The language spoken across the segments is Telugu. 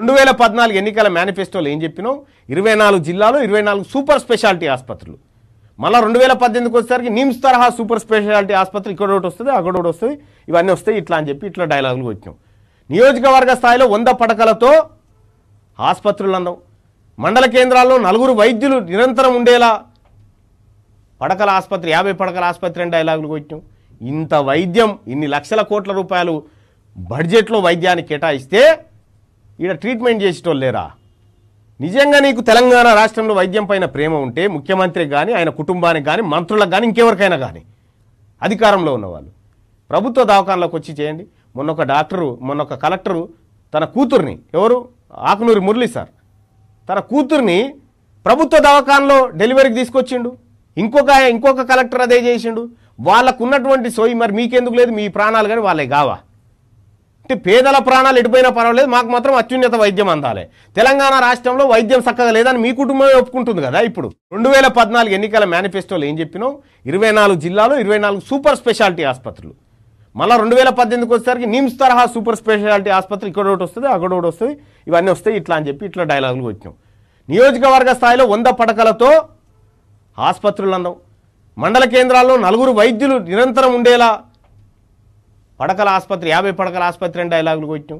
రెండు వేల పద్నాలుగు ఎన్నికల మేనిఫెస్టోలో ఏం చెప్పినావు ఇరవై నాలుగు జిల్లాలో ఇరవై నాలుగు సూపర్ స్పెషాలిటీ ఆసుపత్రులు మళ్ళీ రెండు వేల పద్దెనిమిదికి వచ్చేసరికి నిమ్స్ తరహా సూపర్ స్పెషాలిటీ ఆసుపత్రి ఇక్కడ ఒకటి వస్తుంది అక్కడ ఒకటి వస్తుంది ఇవన్నీ వస్తాయి ఇట్లా అని చెప్పి ఇట్లా డైలాగులు వచ్చినాం నియోజకవర్గ స్థాయిలో వంద పడకలతో ఆసుపత్రులు అందాం మండల కేంద్రాల్లో నలుగురు వైద్యులు నిరంతరం ఉండేలా పడకల ఆసుపత్రి యాభై పడకల ఆసుపత్రి అని డైలాగులు కొట్టాం ఇంత వైద్యం ఇన్ని లక్షల కోట్ల రూపాయలు బడ్జెట్లో వైద్యాన్ని కేటాయిస్తే ఈడ ట్రీట్మెంట్ చేసేటోళ్ళు లేరా నిజంగా నీకు తెలంగాణ రాష్ట్రంలో వైద్యం పైన ప్రేమ ఉంటే ముఖ్యమంత్రికి కానీ ఆయన కుటుంబానికి కానీ మంత్రులకు కానీ ఇంకెవరికైనా కానీ అధికారంలో ఉన్నవాళ్ళు ప్రభుత్వ దవాఖానలోకి వచ్చి చేయండి మొన్న ఒక డాక్టరు మొన్న ఒక కలెక్టరు తన కూతుర్ని ఎవరు ఆకునూరి మురళి సార్ తన కూతుర్ని ప్రభుత్వ దవాఖానలో డెలివరీకి తీసుకొచ్చిండు ఇంకొక ఇంకొక కలెక్టర్ అదే చేసిండు వాళ్ళకు ఉన్నటువంటి సోయి మరి మీకెందుకు లేదు మీ ప్రాణాలు కానీ వాళ్ళే కావా అంటే పేదల ప్రాణాలు ఎడిపోయినా పర్వాలేదు మాకు మాత్రం అత్యున్నత వైద్యం అందాలి తెలంగాణ రాష్ట్రంలో వైద్యం చక్కగా లేదని మీ కుటుంబమే ఒప్పుకుంటుంది కదా ఇప్పుడు రెండు వేల పద్నాలుగు ఎన్నికల మేనిఫెస్టోలో ఏం చెప్పినాం ఇరవై నాలుగు జిల్లాలు ఇరవై నాలుగు సూపర్ స్పెషాలిటీ ఆసుపత్రులు మళ్ళీ రెండు వేల పద్దెనిమిదికి వచ్చేసరికి నిమ్స్ తరహా సూపర్ స్పెషాలిటీ ఆసుపత్రి ఇక్కడ ఒకటి వస్తుంది అక్కడ ఒకటి వస్తుంది ఇవన్నీ వస్తాయి ఇట్లా అని చెప్పి ఇట్లా డైలాగులు కొట్టినాం నియోజకవర్గ స్థాయిలో వంద పడకలతో ఆసుపత్రులు అందం మండల కేంద్రాల్లో నలుగురు వైద్యులు నిరంతరం ఉండేలా పడకల ఆసుపత్రి యాభై పడకల ఆసుపత్రి అని డైలాగులు కొట్టాం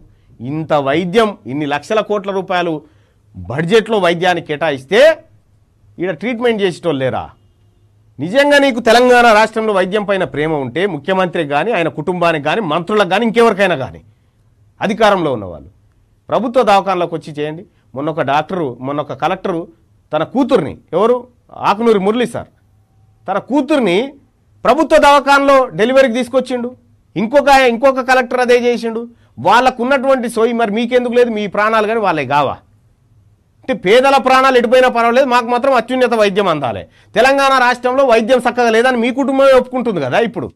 ఇంత వైద్యం ఇన్ని లక్షల కోట్ల రూపాయలు బడ్జెట్లో వైద్యానికి కేటాయిస్తే ఈడ ట్రీట్మెంట్ చేసేటోళ్ళు లేరా నిజంగా నీకు తెలంగాణ రాష్ట్రంలో వైద్యం పైన ప్రేమ ఉంటే ముఖ్యమంత్రికి కానీ ఆయన కుటుంబానికి కానీ మంత్రులకు కానీ ఇంకెవరికైనా కానీ అధికారంలో ఉన్నవాళ్ళు ప్రభుత్వ దవాఖానలోకి వచ్చి చేయండి మొన్న ఒక డాక్టరు మొన్న ఒక కలెక్టరు తన కూతుర్ని ఎవరు ఆకునూరి మురళి సార్ తన కూతుర్ని ప్రభుత్వ దవాఖానలో డెలివరీకి తీసుకొచ్చిండు ఇంకొక ఇంకొక కలెక్టర్ అదే చేసిండు వాళ్ళకు ఉన్నటువంటి సోయి మరి మీకెందుకు లేదు మీ ప్రాణాలు కానీ వాళ్ళే కావా అంటే పేదల ప్రాణాలు ఎడిపోయినా పర్వాలేదు మాకు మాత్రం అత్యున్నత వైద్యం అందాలి తెలంగాణ రాష్ట్రంలో వైద్యం చక్కగా లేదని మీ కుటుంబమే ఒప్పుకుంటుంది కదా ఇప్పుడు